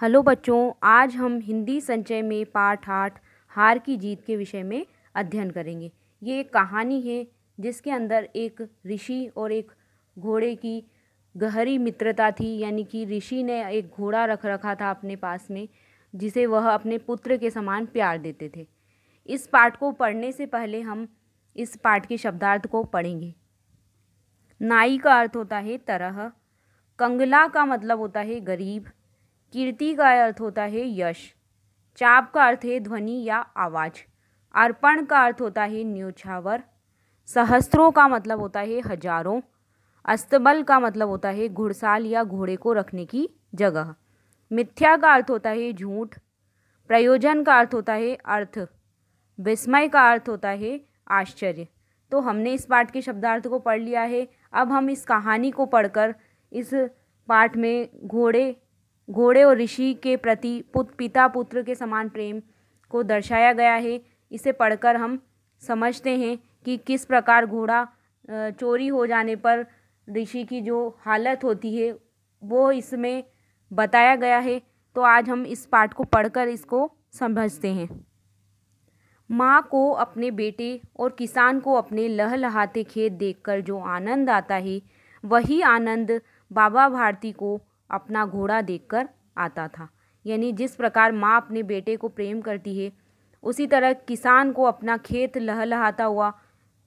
hello बच्चों आज हम हिंदी संचय में पाठ आठ हार की जीत के विषय में अध्ययन करेंगे ये एक कहानी है जिसके अंदर एक ऋषि और एक घोड़े की गहरी मित्रता थी यानी कि ऋषि ने एक घोड़ा रख रखा था अपने पास में जिसे वह अपने पुत्र के समान प्यार देते थे इस पाठ को पढ़ने से पहले हम इस पाठ के शब्दार्थ को पढ़ेंगे नाई का अर्थ होता है तरह कंगला का मतलब होता है गरीब कीर्ति का अर्थ होता है यश चाप का अर्थ है ध्वनि या आवाज़ अर्पण का अर्थ होता है न्यूछावर सहस्त्रों का मतलब होता है हजारों अस्तबल का मतलब होता है घुड़साल या घोड़े को रखने की जगह मिथ्या का अर्थ होता है झूठ प्रयोजन का अर्थ होता है अर्थ विस्मय का अर्थ होता है आश्चर्य तो हमने इस पाठ के शब्दार्थ को पढ़ लिया है अब हम इस कहानी को पढ़कर इस पाठ में घोड़े घोड़े और ऋषि के प्रति पुत पिता पुत्र के समान प्रेम को दर्शाया गया है इसे पढ़कर हम समझते हैं कि किस प्रकार घोड़ा चोरी हो जाने पर ऋषि की जो हालत होती है वो इसमें बताया गया है तो आज हम इस पाठ को पढ़कर इसको समझते हैं माँ को अपने बेटे और किसान को अपने लहलहाते खेत देखकर जो आनंद आता है वही आनंद बाबा भारती को अपना घोड़ा देखकर आता था यानी जिस प्रकार माँ अपने बेटे को प्रेम करती है उसी तरह किसान को अपना खेत लहलहाता हुआ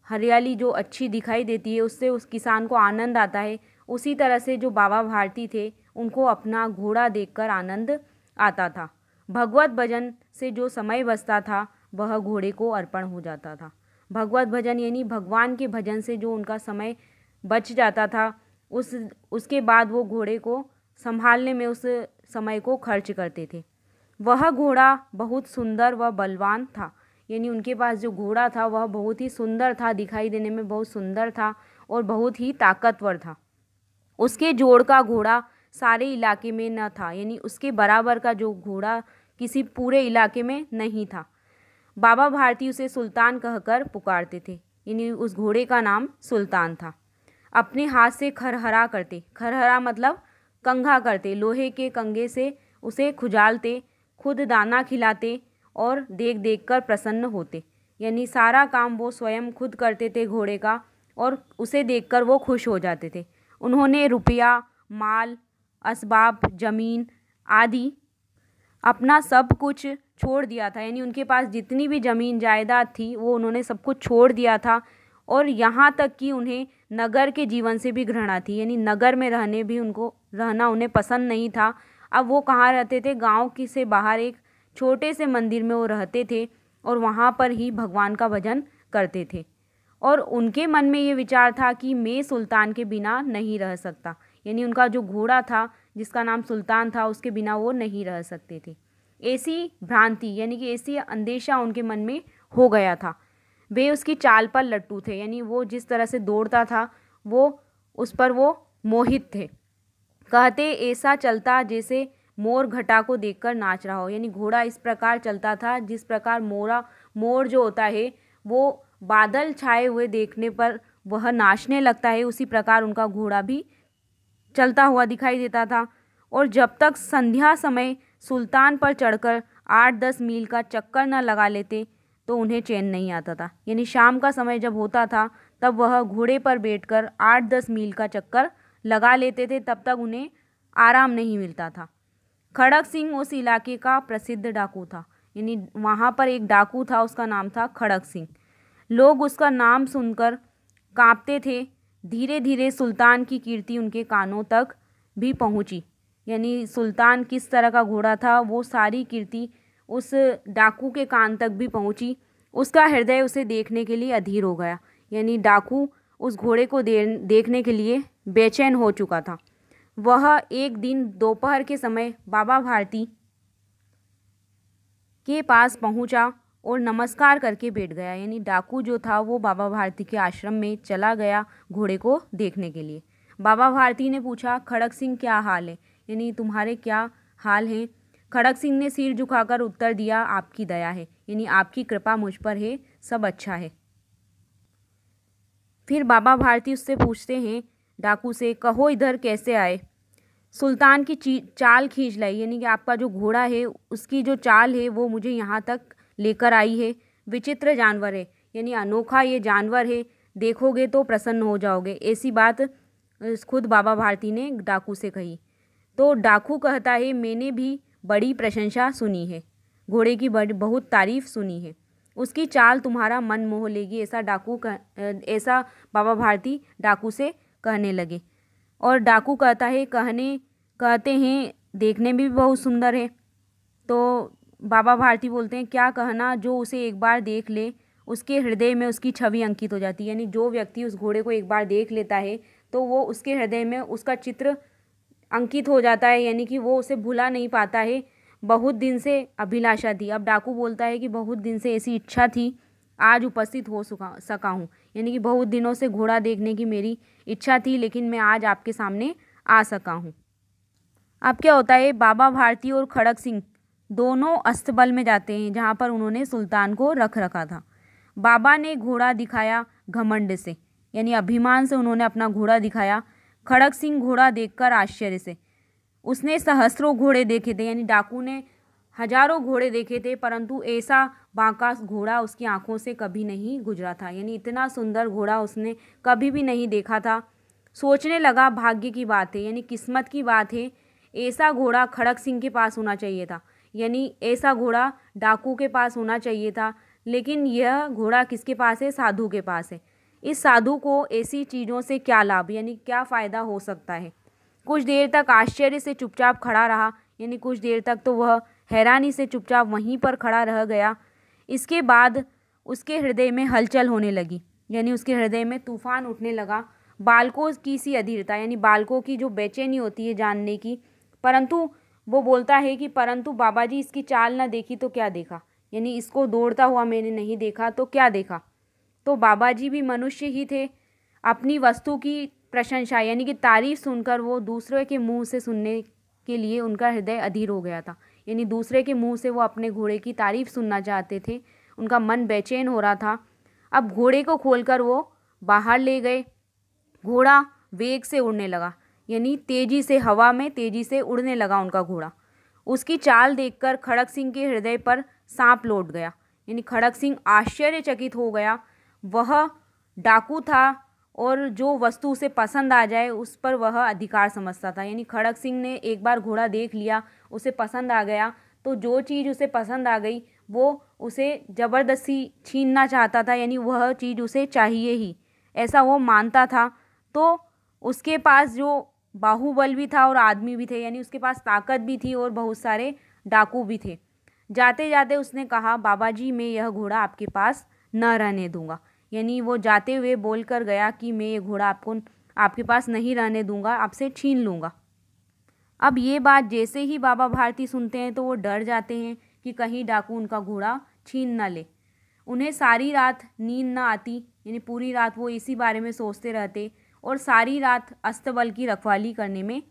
हरियाली जो अच्छी दिखाई देती है उससे उस किसान को आनंद आता है उसी तरह से जो बाबा भारती थे उनको अपना घोड़ा देखकर आनंद आता था भगवत भजन से जो समय बचता था वह घोड़े को अर्पण हो जाता था भगवत भजन यानी भगवान के भजन से जो उनका समय बच जाता था उस उसके बाद वो घोड़े को संभालने में उस समय को खर्च करते थे वह घोड़ा बहुत सुंदर व बलवान था यानी उनके पास जो घोड़ा था वह बहुत ही सुंदर था दिखाई देने में बहुत सुंदर था और बहुत ही ताकतवर था उसके जोड़ का घोड़ा सारे इलाके में न था यानी उसके बराबर का जो घोड़ा किसी पूरे इलाके में नहीं था बाबा भारती उसे सुल्तान कहकर पुकारते थे यानी उस घोड़े का नाम सुल्तान था अपने हाथ से खरहरा करते खरहरा मतलब कंघा करते लोहे के कंघे से उसे खुजालते खुद दाना खिलाते और देख देख कर प्रसन्न होते यानी सारा काम वो स्वयं खुद करते थे घोड़े का और उसे देखकर वो खुश हो जाते थे उन्होंने रुपया माल इसबाब ज़मीन आदि अपना सब कुछ छोड़ दिया था यानी उनके पास जितनी भी ज़मीन जायदाद थी वो उन्होंने सब कुछ छोड़ दिया था और यहाँ तक कि उन्हें नगर के जीवन से भी घृणा थी यानी नगर में रहने भी उनको रहना उन्हें पसंद नहीं था अब वो कहाँ रहते थे गांव की से बाहर एक छोटे से मंदिर में वो रहते थे और वहाँ पर ही भगवान का भजन करते थे और उनके मन में ये विचार था कि मैं सुल्तान के बिना नहीं रह सकता यानी उनका जो घोड़ा था जिसका नाम सुल्तान था उसके बिना वो नहीं रह सकते थे ऐसी भ्रांति यानी कि ऐसी अंदेशा उनके मन में हो गया था वे उसकी चाल पर लट्टू थे यानी वो जिस तरह से दौड़ता था वो उस पर वो मोहित थे कहते ऐसा चलता जैसे मोर घटा को देखकर नाच रहा हो यानी घोड़ा इस प्रकार चलता था जिस प्रकार मोरा मोर जो होता है वो बादल छाए हुए देखने पर वह नाचने लगता है उसी प्रकार उनका घोड़ा भी चलता हुआ दिखाई देता था और जब तक संध्या समय सुल्तान पर चढ़कर आठ दस मील का चक्कर न लगा लेते तो उन्हें चैन नहीं आता था यानी शाम का समय जब होता था तब वह घोड़े पर बैठकर आठ दस मील का चक्कर लगा लेते थे तब तक उन्हें आराम नहीं मिलता था खड़क सिंह उस इलाके का प्रसिद्ध डाकू था यानी वहाँ पर एक डाकू था उसका नाम था खड़क सिंह लोग उसका नाम सुनकर कांपते थे धीरे धीरे सुल्तान की कीर्ति उनके कानों तक भी पहुँची यानी सुल्तान किस तरह का घोड़ा था वो सारी कीर्ति उस डाकू के कान तक भी पहुँची उसका हृदय उसे देखने के लिए अधीर हो गया यानी डाकू उस घोड़े को दे देखने के लिए बेचैन हो चुका था वह एक दिन दोपहर के समय बाबा भारती के पास पहुंचा और नमस्कार करके बैठ गया यानी डाकू जो था वो बाबा भारती के आश्रम में चला गया घोड़े को देखने के लिए बाबा भारती ने पूछा खड़क सिंह क्या हाल है यानी तुम्हारे क्या हाल हैं खड़क सिंह ने सिर झुकाकर उत्तर दिया आपकी दया है यानी आपकी कृपा मुझ पर है सब अच्छा है फिर बाबा भारती उससे पूछते हैं डाकू से कहो इधर कैसे आए सुल्तान की ची चाल खींच लाई यानी कि आपका जो घोड़ा है उसकी जो चाल है वो मुझे यहाँ तक लेकर आई है विचित्र जानवर है यानी अनोखा ये जानवर है देखोगे तो प्रसन्न हो जाओगे ऐसी बात खुद बाबा भारती ने डाकू से कही तो डाकू कहता है मैंने भी बड़ी प्रशंसा सुनी है घोड़े की बड़ी बहुत तारीफ सुनी है उसकी चाल तुम्हारा मन मोह लेगी ऐसा डाकू ऐसा बाबा भारती डाकू से कहने लगे और डाकू कहता है कहने कहते हैं देखने में भी बहुत सुंदर है तो बाबा भारती बोलते हैं क्या कहना जो उसे एक बार देख ले उसके हृदय में उसकी छवि अंकित हो जाती है यानी जो व्यक्ति उस घोड़े को एक बार देख लेता है तो वो उसके हृदय में उसका चित्र अंकित हो जाता है यानी कि वो उसे भुला नहीं पाता है बहुत दिन से अभिलाषा थी अब डाकू बोलता है कि बहुत दिन से ऐसी इच्छा थी आज उपस्थित हो सका सका हूँ यानी कि बहुत दिनों से घोड़ा देखने की मेरी इच्छा थी लेकिन मैं आज आपके सामने आ सका हूँ अब क्या होता है बाबा भारती और खड़ग सिंह दोनों अस्तबल में जाते हैं जहाँ पर उन्होंने सुल्तान को रख रखा था बाबा ने घोड़ा दिखाया घमंड से यानी अभिमान से उन्होंने अपना घोड़ा दिखाया खड़ग सिंह घोड़ा देखकर आश्चर्य से उसने सहस्रों घोड़े देखे थे यानी डाकू ने हजारों घोड़े देखे थे परंतु ऐसा बांका घोड़ा उसकी आंखों से कभी नहीं गुजरा था यानी इतना सुंदर घोड़ा उसने कभी भी नहीं देखा था सोचने लगा भाग्य की बात है यानी किस्मत की बात है ऐसा घोड़ा खड़क सिंह के पास होना चाहिए था यानी ऐसा घोड़ा डाकू के पास होना चाहिए था लेकिन यह घोड़ा किसके पास है साधु के पास है इस साधु को ऐसी चीज़ों से क्या लाभ यानी क्या फ़ायदा हो सकता है कुछ देर तक आश्चर्य से चुपचाप खड़ा रहा यानी कुछ देर तक तो वह हैरानी से चुपचाप वहीं पर खड़ा रह गया इसके बाद उसके हृदय में हलचल होने लगी यानी उसके हृदय में तूफान उठने लगा बालकों की सी अधीरता यानी बालकों की जो बेचैनी होती है जानने की परंतु वो बोलता है कि परंतु बाबा जी इसकी चाल ना देखी तो क्या देखा यानी इसको दौड़ता हुआ मैंने नहीं देखा तो क्या देखा तो बाबा जी भी मनुष्य ही थे अपनी वस्तु की प्रशंसा यानी कि तारीफ सुनकर वो दूसरों के मुंह से सुनने के लिए उनका हृदय अधीर हो गया था यानी दूसरे के मुंह से वो अपने घोड़े की तारीफ़ सुनना चाहते थे उनका मन बेचैन हो रहा था अब घोड़े को खोलकर वो बाहर ले गए घोड़ा वेग से उड़ने लगा यानी तेज़ी से हवा में तेज़ी से उड़ने लगा उनका घोड़ा उसकी चाल देखकर खड़क सिंह के हृदय पर सांप लौट गया यानी खड़क सिंह आश्चर्यचकित हो गया वह डाकू था और जो वस्तु उसे पसंद आ जाए उस पर वह अधिकार समझता था यानी खड़ग सिंह ने एक बार घोड़ा देख लिया उसे पसंद आ गया तो जो चीज़ उसे पसंद आ गई वो उसे ज़बरदस्ती छीनना चाहता था यानी वह चीज़ उसे चाहिए ही ऐसा वो मानता था तो उसके पास जो बाहुबल भी था और आदमी भी थे यानी उसके पास ताकत भी थी और बहुत सारे डाकू भी थे जाते जाते उसने कहा बाबा जी मैं यह घोड़ा आपके पास न रहने दूँगा यानी वो जाते हुए बोल कर गया कि मैं ये घोड़ा आपको आपके पास नहीं रहने दूंगा आपसे छीन लूँगा अब ये बात जैसे ही बाबा भारती सुनते हैं तो वो डर जाते हैं कि कहीं डाकू उनका घोड़ा छीन ना ले उन्हें सारी रात नींद ना आती यानी पूरी रात वो इसी बारे में सोचते रहते और सारी रात अस्तबल की रखवाली करने में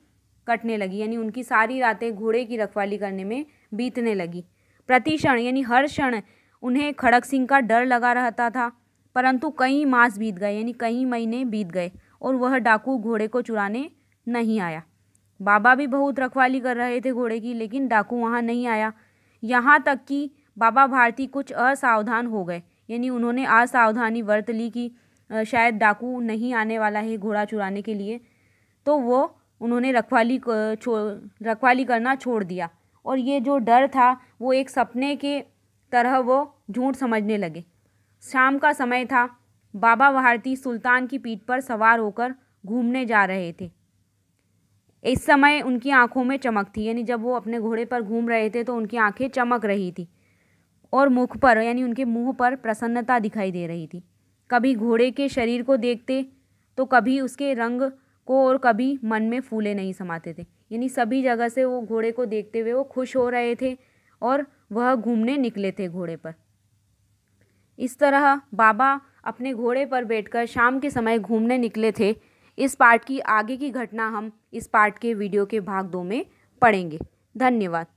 कटने लगी यानी उनकी सारी रातें घोड़े की रखवाली करने में बीतने लगी प्रति क्षण यानी हर क्षण उन्हें खड़क सिंह का डर लगा रहता था परंतु कई मास बीत गए यानी कई महीने बीत गए और वह डाकू घोड़े को चुराने नहीं आया बाबा भी बहुत रखवाली कर रहे थे घोड़े की लेकिन डाकू वहाँ नहीं आया यहाँ तक कि बाबा भारती कुछ असावधान हो गए यानी उन्होंने असावधानी वर्त ली कि शायद डाकू नहीं आने वाला है घोड़ा चुराने के लिए तो वो उन्होंने रखवाली रखवाली करना छोड़ दिया और ये जो डर था वो एक सपने के तरह वो झूठ समझने लगे शाम का समय था बाबा भारती सुल्तान की पीठ पर सवार होकर घूमने जा रहे थे इस समय उनकी आंखों में चमक थी यानी जब वो अपने घोड़े पर घूम रहे थे तो उनकी आंखें चमक रही थी और मुख पर यानी उनके मुंह पर प्रसन्नता दिखाई दे रही थी कभी घोड़े के शरीर को देखते तो कभी उसके रंग को और कभी मन में फूले नहीं समाते थे यानी सभी जगह से वो घोड़े को देखते हुए वो खुश हो रहे थे और वह घूमने निकले थे घोड़े पर इस तरह बाबा अपने घोड़े पर बैठकर शाम के समय घूमने निकले थे इस पार्ट की आगे की घटना हम इस पार्ट के वीडियो के भाग दो में पढ़ेंगे धन्यवाद